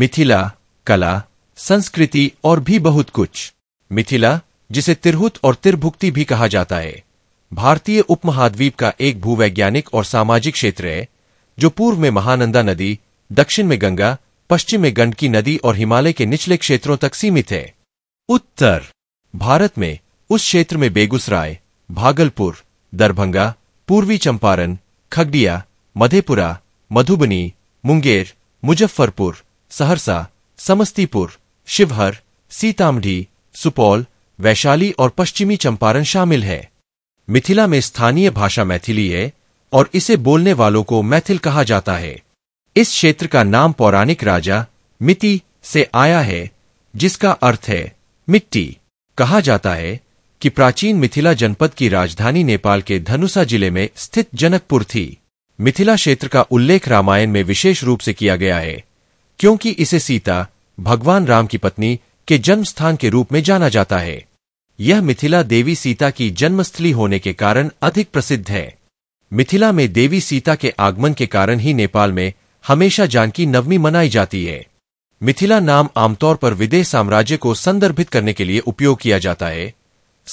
मिथिला कला संस्कृति और भी बहुत कुछ मिथिला जिसे तिरहुत और तिरभुक्ति भी कहा जाता है भारतीय उपमहाद्वीप का एक भूवैज्ञानिक और सामाजिक क्षेत्र है जो पूर्व में महानंदा नदी दक्षिण में गंगा पश्चिम में गंडकी नदी और हिमालय के निचले क्षेत्रों तक सीमित है उत्तर भारत में उस क्षेत्र में बेगूसराय भागलपुर दरभंगा पूर्वी चंपारण खगडिया मधेपुरा मधुबनी मुंगेर मुजफ्फरपुर सहरसा समस्तीपुर शिवहर सीतामढ़ी सुपौल वैशाली और पश्चिमी चंपारण शामिल है मिथिला में स्थानीय भाषा मैथिली है और इसे बोलने वालों को मैथिल कहा जाता है इस क्षेत्र का नाम पौराणिक राजा मिति से आया है जिसका अर्थ है मिट्टी कहा जाता है कि प्राचीन मिथिला जनपद की राजधानी नेपाल के धनुषा जिले में स्थित जनकपुर थी मिथिला क्षेत्र का उल्लेख रामायण में विशेष रूप से किया गया है क्योंकि इसे सीता भगवान राम की पत्नी के जन्म स्थान के रूप में जाना जाता है यह मिथिला देवी सीता की जन्मस्थली होने के कारण अधिक प्रसिद्ध है मिथिला में देवी सीता के आगमन के कारण ही नेपाल में हमेशा जानकी नवमी मनाई जाती है मिथिला नाम आमतौर पर विदेश साम्राज्य को संदर्भित करने के लिए उपयोग किया जाता है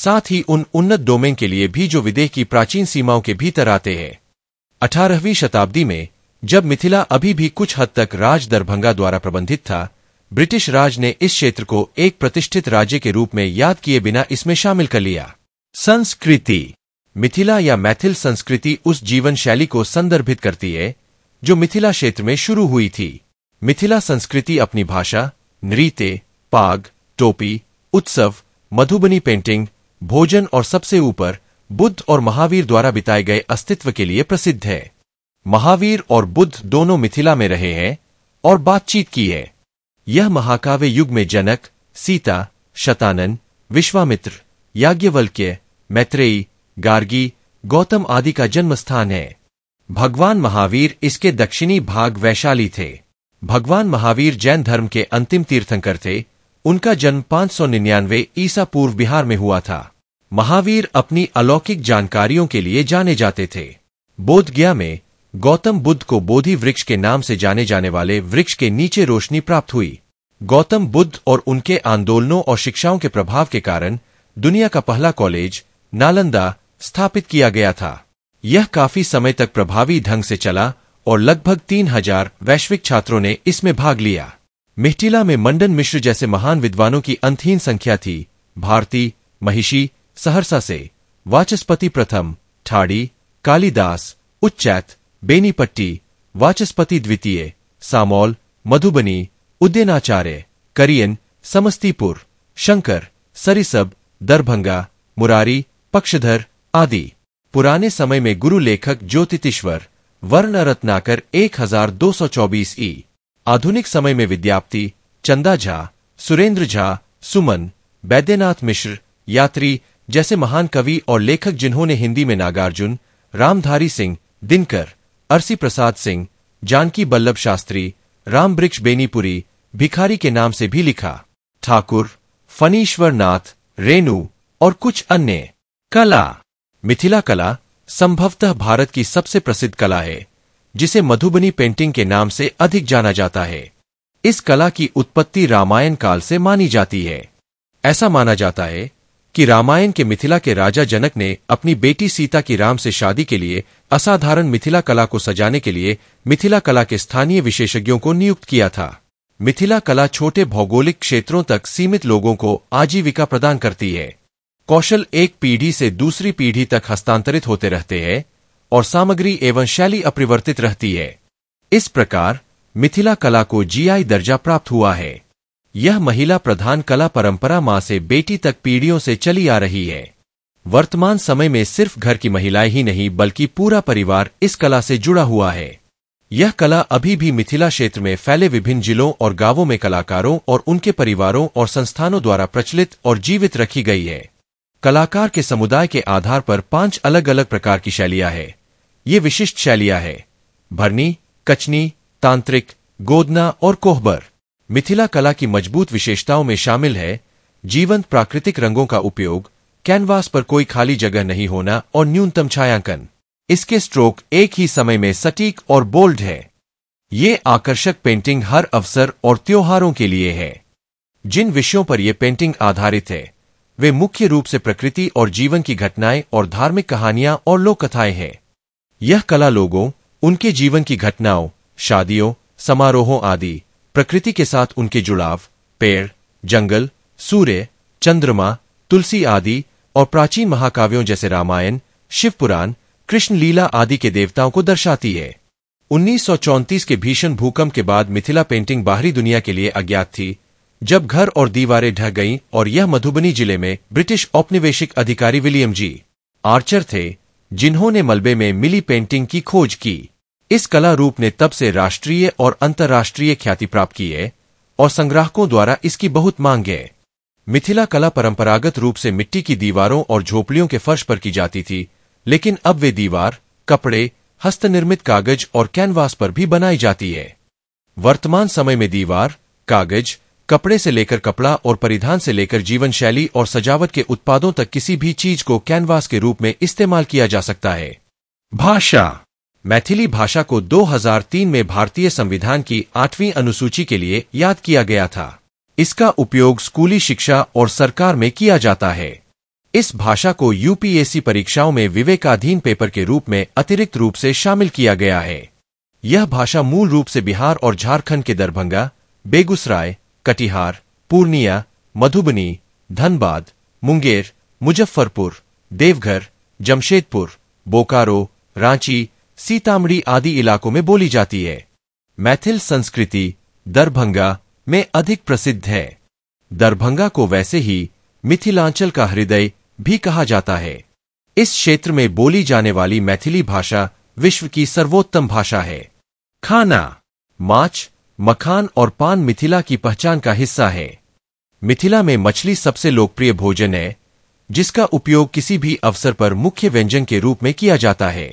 साथ ही उन उन्नत डोमेन के लिए भी जो विदेह की प्राचीन सीमाओं के भीतर आते हैं अठारहवीं शताब्दी में जब मिथिला अभी भी कुछ हद तक राज दरभंगा द्वारा प्रबंधित था ब्रिटिश राज ने इस क्षेत्र को एक प्रतिष्ठित राज्य के रूप में याद किए बिना इसमें शामिल कर लिया संस्कृति मिथिला या मैथिल संस्कृति उस जीवन शैली को संदर्भित करती है जो मिथिला क्षेत्र में शुरू हुई थी मिथिला संस्कृति अपनी भाषा नृत्य पाग टोपी उत्सव मधुबनी पेंटिंग भोजन और सबसे ऊपर बुद्ध और महावीर द्वारा बिताए गए अस्तित्व के लिए प्रसिद्ध है महावीर और बुद्ध दोनों मिथिला में रहे हैं और बातचीत की है यह महाकाव्य युग में जनक सीता शतानन विश्वामित्र याज्ञवल्क्य मैत्रेयी गार्गी गौतम आदि का जन्म स्थान है भगवान महावीर इसके दक्षिणी भाग वैशाली थे भगवान महावीर जैन धर्म के अंतिम तीर्थंकर थे उनका जन्म 599 ईसा पूर्व बिहार में हुआ था महावीर अपनी अलौकिक जानकारियों के लिए जाने जाते थे बोधगया में गौतम बुद्ध को बोधि वृक्ष के नाम से जाने जाने वाले वृक्ष के नीचे रोशनी प्राप्त हुई गौतम बुद्ध और उनके आंदोलनों और शिक्षाओं के प्रभाव के कारण दुनिया का पहला कॉलेज नालंदा स्थापित किया गया था यह काफी समय तक प्रभावी ढंग से चला और लगभग तीन हजार वैश्विक छात्रों ने इसमें भाग लिया मिहटिला में मंडन मिश्र जैसे महान विद्वानों की अंतहीन संख्या थी भारती महिषी सहरसा से वाचस्पति प्रथम ठाड़ी कालिदास उच्चैत बेनीपट्टी वाचस्पति द्वितीय सामौल मधुबनी उद्यनाचार्य करियन समस्तीपुर शंकर सरिसब दरभंगा मुरारी पक्षधर आदि पुराने समय में गुरु लेखक ज्योतितीश्वर वर्ण रत्नाकर 1224 ई आधुनिक समय में विद्याप्ति चंदा झा सुरेंद्र झा सुमन बैद्यनाथ मिश्र यात्री जैसे महान कवि और लेखक जिन्होंने हिंदी में नागार्जुन रामधारी सिंह दिनकर अरसी प्रसाद सिंह जानकी बल्लभ शास्त्री राम वृक्ष बेनीपुरी भिखारी के नाम से भी लिखा ठाकुर फनीश्वर नाथ रेणु और कुछ अन्य कला मिथिला कला संभवतः भारत की सबसे प्रसिद्ध कला है जिसे मधुबनी पेंटिंग के नाम से अधिक जाना जाता है इस कला की उत्पत्ति रामायण काल से मानी जाती है ऐसा माना जाता है कि रामायण के मिथिला के राजा जनक ने अपनी बेटी सीता की राम से शादी के लिए असाधारण मिथिला कला को सजाने के लिए मिथिला कला के स्थानीय विशेषज्ञों को नियुक्त किया था मिथिला कला छोटे भौगोलिक क्षेत्रों तक सीमित लोगों को आजीविका प्रदान करती है कौशल एक पीढ़ी से दूसरी पीढ़ी तक हस्तांतरित होते रहते हैं और सामग्री एवं शैली अपरिवर्तित रहती है इस प्रकार मिथिला कला को जीआई दर्जा प्राप्त हुआ है यह महिला प्रधान कला परंपरा मां से बेटी तक पीढ़ियों से चली आ रही है वर्तमान समय में सिर्फ घर की महिलाएं ही नहीं बल्कि पूरा परिवार इस कला से जुड़ा हुआ है यह कला अभी भी मिथिला क्षेत्र में फैले विभिन्न जिलों और गांवों में कलाकारों और उनके परिवारों और संस्थानों द्वारा प्रचलित और जीवित रखी गई है कलाकार के समुदाय के आधार पर पांच अलग अलग प्रकार की शैलियां हैं ये विशिष्ट शैलियां हैं भरनी कचनी तांत्रिक गोदना और कोहबर मिथिला कला की मजबूत विशेषताओं में शामिल है जीवंत प्राकृतिक रंगों का उपयोग कैनवास पर कोई खाली जगह नहीं होना और न्यूनतम छायांकन इसके स्ट्रोक एक ही समय में सटीक और बोल्ड है ये आकर्षक पेंटिंग हर अवसर और त्योहारों के लिए है जिन विषयों पर यह पेंटिंग आधारित है वे मुख्य रूप से प्रकृति और जीवन की घटनाएं और धार्मिक कहानियां और लोक कथाएं हैं यह कला लोगों उनके जीवन की घटनाओं शादियों समारोहों आदि प्रकृति के साथ उनके जुड़ाव पेड़ जंगल सूर्य चंद्रमा तुलसी आदि और प्राचीन महाकाव्यों जैसे रामायण शिव पुराण कृष्ण लीला आदि के देवताओं को दर्शाती है उन्नीस के भीषण भूकंप के बाद मिथिला पेंटिंग बाहरी दुनिया के लिए अज्ञात थी जब घर और दीवारें ढह गईं और यह मधुबनी जिले में ब्रिटिश औपनिवेशिक अधिकारी विलियम जी आर्चर थे जिन्होंने मलबे में मिली पेंटिंग की खोज की इस कला रूप ने तब से राष्ट्रीय और अंतर्राष्ट्रीय ख्याति प्राप्त की है और संग्राहकों द्वारा इसकी बहुत मांग है मिथिला कला परंपरागत रूप से मिट्टी की दीवारों और झोपड़ियों के फर्श पर की जाती थी लेकिन अब वे दीवार कपड़े हस्तनिर्मित कागज और कैनवास पर भी बनाई जाती है वर्तमान समय में दीवार कागज कपड़े से लेकर कपड़ा और परिधान से लेकर जीवन शैली और सजावट के उत्पादों तक किसी भी चीज को कैनवास के रूप में इस्तेमाल किया जा सकता है भाषा मैथिली भाषा को 2003 में भारतीय संविधान की आठवीं अनुसूची के लिए याद किया गया था इसका उपयोग स्कूली शिक्षा और सरकार में किया जाता है इस भाषा को यूपीएससी परीक्षाओं में विवेकाधीन पेपर के रूप में अतिरिक्त रूप से शामिल किया गया है यह भाषा मूल रूप से बिहार और झारखंड के दरभंगा बेगूसराय कटिहार पूर्णिया मधुबनी धनबाद मुंगेर मुजफ्फरपुर देवघर जमशेदपुर बोकारो रांची सीतामढ़ी आदि इलाकों में बोली जाती है मैथिल संस्कृति दरभंगा में अधिक प्रसिद्ध है दरभंगा को वैसे ही मिथिलांचल का हृदय भी कहा जाता है इस क्षेत्र में बोली जाने वाली मैथिली भाषा विश्व की सर्वोत्तम भाषा है खाना माछ मखान और पान मिथिला की पहचान का हिस्सा है मिथिला में मछली सबसे लोकप्रिय भोजन है जिसका उपयोग किसी भी अवसर पर मुख्य व्यंजन के रूप में किया जाता है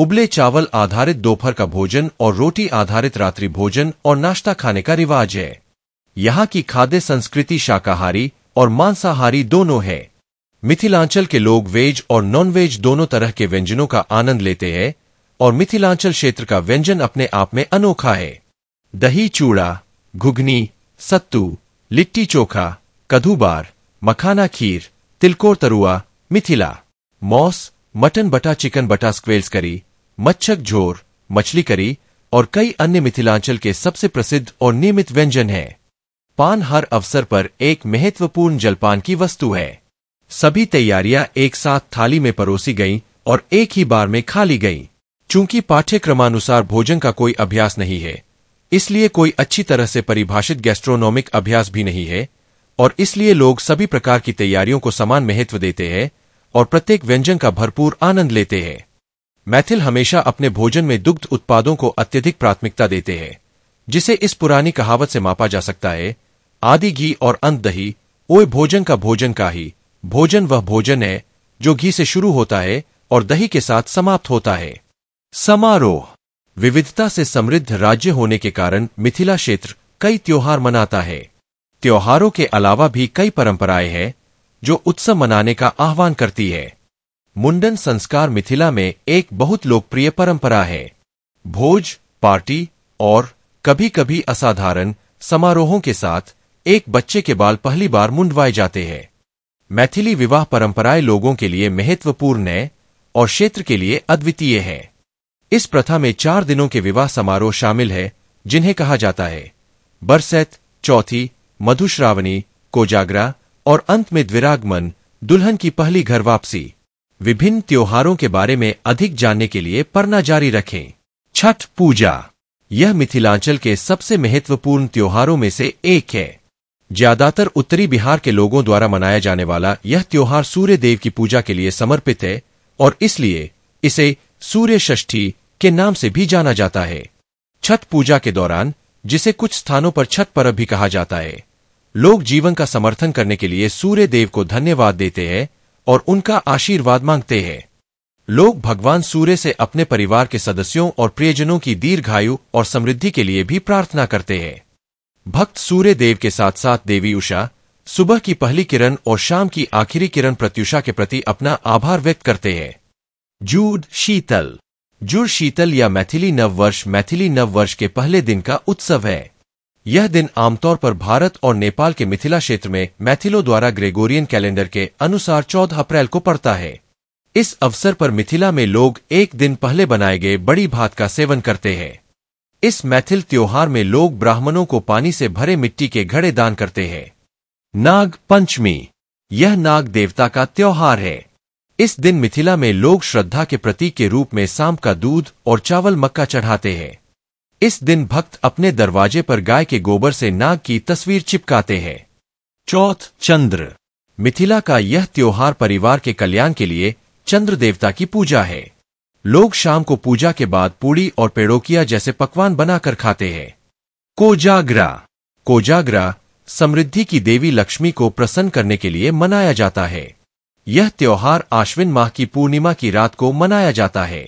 उबले चावल आधारित दोपहर का भोजन और रोटी आधारित रात्रि भोजन और नाश्ता खाने का रिवाज है यहाँ की खाद्य संस्कृति शाकाहारी और मांसाहारी दोनों है मिथिलांचल के लोग वेज और नॉनवेज दोनों तरह के व्यंजनों का आनंद लेते हैं और मिथिलांचल क्षेत्र का व्यंजन अपने आप में अनोखा है दही चूड़ा घुघनी सत्तू लिट्टी चोखा कदूबार मखाना खीर तिलकोर तरुआ मिथिला मॉस मटन बटा चिकन बटा स्क्वेल्स करी मच्छक झोर मछली करी और कई अन्य मिथिलांचल के सबसे प्रसिद्ध और नियमित व्यंजन हैं। पान हर अवसर पर एक महत्वपूर्ण जलपान की वस्तु है सभी तैयारियां एक साथ थाली में परोसी गईं और एक ही बार में खा ली गईं। चूंकि पाठ्यक्रमानुसार भोजन का कोई अभ्यास नहीं है इसलिए कोई अच्छी तरह से परिभाषित गैस्ट्रोनॉमिक अभ्यास भी नहीं है और इसलिए लोग सभी प्रकार की तैयारियों को समान महत्व देते हैं और प्रत्येक व्यंजन का भरपूर आनंद लेते हैं मैथिल हमेशा अपने भोजन में दुग्ध उत्पादों को अत्यधिक प्राथमिकता देते हैं जिसे इस पुरानी कहावत से मापा जा सकता है आदि घी और अंत दही ओए भोजन का भोजन का ही भोजन वह भोजन है जो घी से शुरू होता है और दही के साथ समाप्त होता है समारोह विविधता से समृद्ध राज्य होने के कारण मिथिला क्षेत्र कई त्योहार मनाता है त्योहारों के अलावा भी कई परंपराएं हैं जो उत्सव मनाने का आह्वान करती है मुंडन संस्कार मिथिला में एक बहुत लोकप्रिय परंपरा है भोज पार्टी और कभी कभी असाधारण समारोहों के साथ एक बच्चे के बाल पहली बार मुंडवाए जाते हैं मैथिली विवाह परंपराएं लोगों के लिए महत्वपूर्ण है और क्षेत्र के लिए अद्वितीय है इस प्रथा में चार दिनों के विवाह समारोह शामिल है जिन्हें कहा जाता है बरसैत चौथी मधुश्रावणी कोजागरा और अंत में द्विरागमन दुल्हन की पहली घर वापसी विभिन्न त्योहारों के बारे में अधिक जानने के लिए पढ़ना जारी रखें छठ पूजा यह मिथिलांचल के सबसे महत्वपूर्ण त्योहारों में से एक है ज्यादातर उत्तरी बिहार के लोगों द्वारा मनाया जाने वाला यह त्योहार सूर्य देव की पूजा के लिए समर्पित है और इसलिए इसे सूर्य षष्ठी के नाम से भी जाना जाता है छठ पूजा के दौरान जिसे कुछ स्थानों पर छठ पर्व भी कहा जाता है लोग जीवन का समर्थन करने के लिए सूर्य देव को धन्यवाद देते हैं और उनका आशीर्वाद मांगते हैं लोग भगवान सूर्य से अपने परिवार के सदस्यों और प्रियजनों की दीर्घायु और समृद्धि के लिए भी प्रार्थना करते हैं भक्त सूर्य देव के साथ साथ देवी उषा सुबह की पहली किरण और शाम की आखिरी किरण प्रत्युषा के प्रति अपना आभार व्यक्त करते हैं जूड शीतल जुड़ शीतल या मैथिली नववर्ष मैथिली नववर्ष के पहले दिन का उत्सव है यह दिन आमतौर पर भारत और नेपाल के मिथिला क्षेत्र में मैथिलो द्वारा ग्रेगोरियन कैलेंडर के अनुसार 14 अप्रैल को पड़ता है इस अवसर पर मिथिला में लोग एक दिन पहले बनाए गए बड़ी भात का सेवन करते हैं इस मैथिल त्योहार में लोग ब्राह्मणों को पानी से भरे मिट्टी के घड़े दान करते हैं नाग पंचमी यह नाग देवता का त्योहार है इस दिन मिथिला में लोग श्रद्धा के प्रतीक के रूप में सांप का दूध और चावल मक्का चढ़ाते हैं इस दिन भक्त अपने दरवाजे पर गाय के गोबर से नाग की तस्वीर चिपकाते हैं चौथ चंद्र मिथिला का यह त्योहार परिवार के कल्याण के लिए चंद्र देवता की पूजा है लोग शाम को पूजा के बाद पूड़ी और पेड़ोकिया जैसे पकवान बनाकर खाते हैं कोजागरा कोजागरा समृद्धि की देवी लक्ष्मी को प्रसन्न करने के लिए मनाया जाता है यह त्योहार आश्विन माह की पूर्णिमा की रात को मनाया जाता है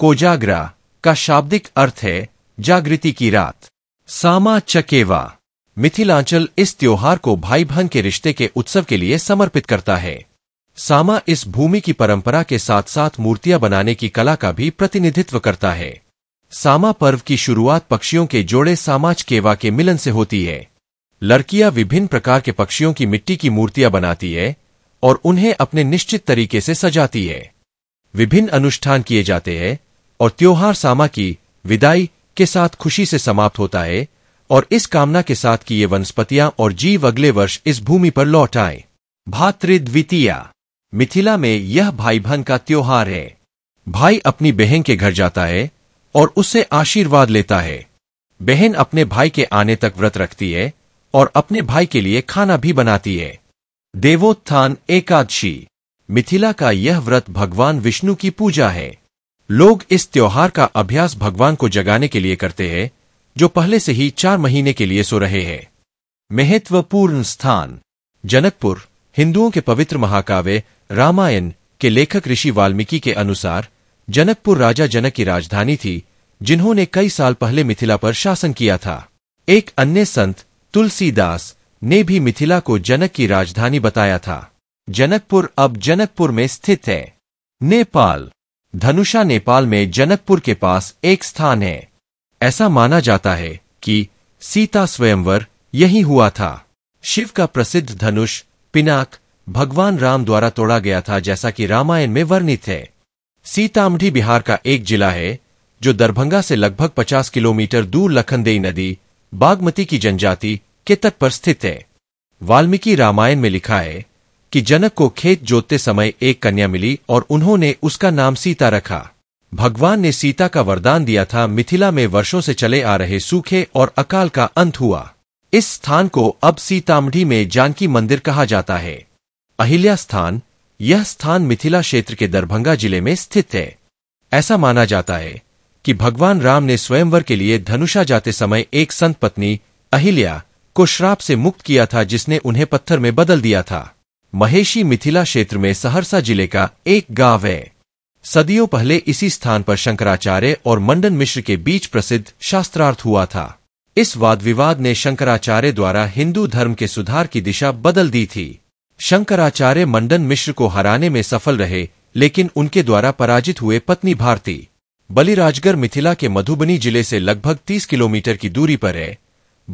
कोजागरा का शाब्दिक अर्थ है जागृति की रात सामा चकेवा मिथिलांचल इस त्योहार को भाई बहन के रिश्ते के उत्सव के लिए समर्पित करता है सामा इस भूमि की परंपरा के साथ साथ मूर्तियां बनाने की कला का भी प्रतिनिधित्व करता है सामा पर्व की शुरुआत पक्षियों के जोड़े सामाच केवा के मिलन से होती है लड़कियां विभिन्न प्रकार के पक्षियों की मिट्टी की मूर्तियां बनाती है और उन्हें अपने निश्चित तरीके से सजाती है विभिन्न अनुष्ठान किए जाते हैं और त्योहार सामा की विदाई के साथ खुशी से समाप्त होता है और इस कामना के साथ कि ये वनस्पतियां और जीव अगले वर्ष इस भूमि पर लौट आए भातृद्वितीया मिथिला में यह भाई बहन का त्योहार है भाई अपनी बहन के घर जाता है और उससे आशीर्वाद लेता है बहन अपने भाई के आने तक व्रत रखती है और अपने भाई के लिए खाना भी बनाती है देवोत्थान एकादशी मिथिला का यह व्रत भगवान विष्णु की पूजा है लोग इस त्योहार का अभ्यास भगवान को जगाने के लिए करते हैं जो पहले से ही चार महीने के लिए सो रहे हैं महत्वपूर्ण स्थान जनकपुर हिंदुओं के पवित्र महाकाव्य रामायण के लेखक ऋषि वाल्मीकि के अनुसार जनकपुर राजा जनक की राजधानी थी जिन्होंने कई साल पहले मिथिला पर शासन किया था एक अन्य संत तुलसीदास ने भी मिथिला को जनक की राजधानी बताया था जनकपुर अब जनकपुर में स्थित है नेपाल धनुषा नेपाल में जनकपुर के पास एक स्थान है ऐसा माना जाता है कि सीता स्वयंवर यही हुआ था शिव का प्रसिद्ध धनुष पिनाक भगवान राम द्वारा तोड़ा गया था जैसा कि रामायण में वर्णित है सीतामढ़ी बिहार का एक जिला है जो दरभंगा से लगभग 50 किलोमीटर दूर लखनदेई नदी बागमती की जनजाति के तट पर स्थित है वाल्मीकि रामायण में लिखा है कि जनक को खेत जोतते समय एक कन्या मिली और उन्होंने उसका नाम सीता रखा भगवान ने सीता का वरदान दिया था मिथिला में वर्षों से चले आ रहे सूखे और अकाल का अंत हुआ इस स्थान को अब सीतामढ़ी में जानकी मंदिर कहा जाता है अहिल्या स्थान यह स्थान मिथिला क्षेत्र के दरभंगा जिले में स्थित है ऐसा माना जाता है कि भगवान राम ने स्वयंवर के लिए धनुषा जाते समय एक संत पत्नी अहिल्या को श्राप से मुक्त किया था जिसने उन्हें पत्थर में बदल दिया था महेशी मिथिला क्षेत्र में सहरसा जिले का एक गांव है सदियों पहले इसी स्थान पर शंकराचार्य और मंडन मिश्र के बीच प्रसिद्ध शास्त्रार्थ हुआ था इस वाद विवाद ने शंकराचार्य द्वारा हिंदू धर्म के सुधार की दिशा बदल दी थी शंकराचार्य मंडन मिश्र को हराने में सफल रहे लेकिन उनके द्वारा पराजित हुए पत्नी भारती बलिराजगढ़ मिथिला के मधुबनी जिले से लगभग 30 किलोमीटर की दूरी पर है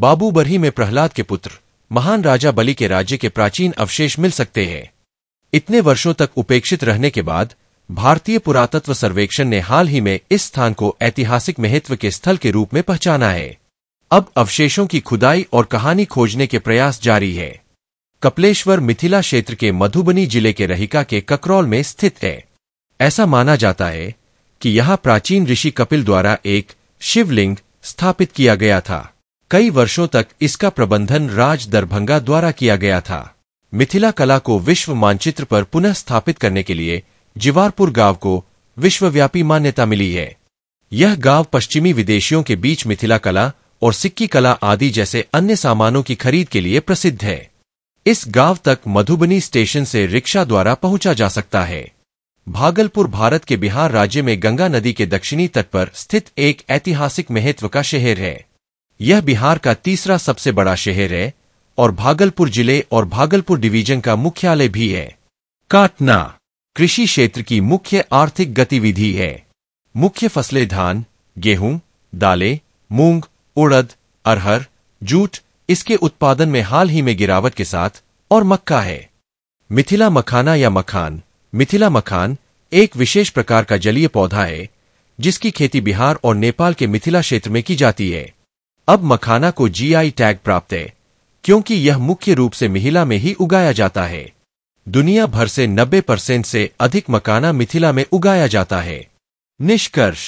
बाबू बरही में प्रहलाद के पुत्र महान राजा बलि के राज्य के प्राचीन अवशेष मिल सकते हैं इतने वर्षों तक उपेक्षित रहने के बाद भारतीय पुरातत्व सर्वेक्षण ने हाल ही में इस स्थान को ऐतिहासिक महत्व के स्थल के रूप में पहचाना है अब अवशेषों की खुदाई और कहानी खोजने के प्रयास जारी है कपलेश्वर मिथिला क्षेत्र के मधुबनी जिले के रहिका के ककरौल में स्थित है ऐसा माना जाता है कि यहां प्राचीन ऋषि कपिल द्वारा एक शिवलिंग स्थापित किया गया था कई वर्षों तक इसका प्रबंधन राज दरभंगा द्वारा किया गया था मिथिला कला को विश्व मानचित्र पर पुनः स्थापित करने के लिए जिवारपुर गांव को विश्वव्यापी मान्यता मिली है यह गांव पश्चिमी विदेशियों के बीच मिथिला कला और सिक्की कला आदि जैसे अन्य सामानों की खरीद के लिए प्रसिद्ध है इस गांव तक मधुबनी स्टेशन से रिक्शा द्वारा पहुंचा जा सकता है भागलपुर भारत के बिहार राज्य में गंगा नदी के दक्षिणी तट पर स्थित एक ऐतिहासिक महत्व का शहर है यह बिहार का तीसरा सबसे बड़ा शहर है और भागलपुर जिले और भागलपुर डिवीजन का मुख्यालय भी है काटना कृषि क्षेत्र की मुख्य आर्थिक गतिविधि है मुख्य फसलें धान गेहूं दालें मूंग उड़द अरहर जूट इसके उत्पादन में हाल ही में गिरावट के साथ और मक्का है मिथिला मखाना या मखान मिथिला मखान एक विशेष प्रकार का जलीय पौधा है जिसकी खेती बिहार और नेपाल के मिथिला क्षेत्र में की जाती है अब मखाना को जीआई टैग प्राप्त है क्योंकि यह मुख्य रूप से मिथिला में ही उगाया जाता है दुनिया भर से 90 परसेंट से अधिक मखाना मिथिला में उगाया जाता है निष्कर्ष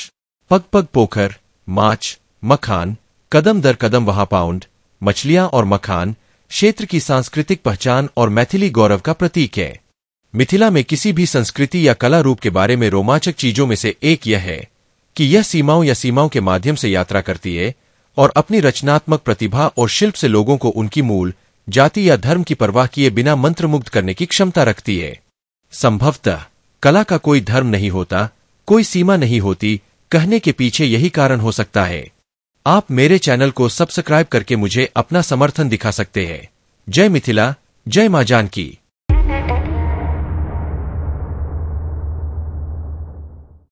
पग पग पोखर माछ मखान कदम दर कदम वहां पाउंड मछलियां और मखान क्षेत्र की सांस्कृतिक पहचान और मैथिली गौरव का प्रतीक है मिथिला में किसी भी संस्कृति या कला रूप के बारे में रोमांचक चीजों में से एक यह है कि यह सीमाओं या सीमाओं के माध्यम से यात्रा करती है और अपनी रचनात्मक प्रतिभा और शिल्प से लोगों को उनकी मूल जाति या धर्म की परवाह किए बिना मंत्रमुग्ध करने की क्षमता रखती है संभवतः कला का कोई धर्म नहीं होता कोई सीमा नहीं होती कहने के पीछे यही कारण हो सकता है आप मेरे चैनल को सब्सक्राइब करके मुझे अपना समर्थन दिखा सकते हैं जय मिथिला जय माँ जानकी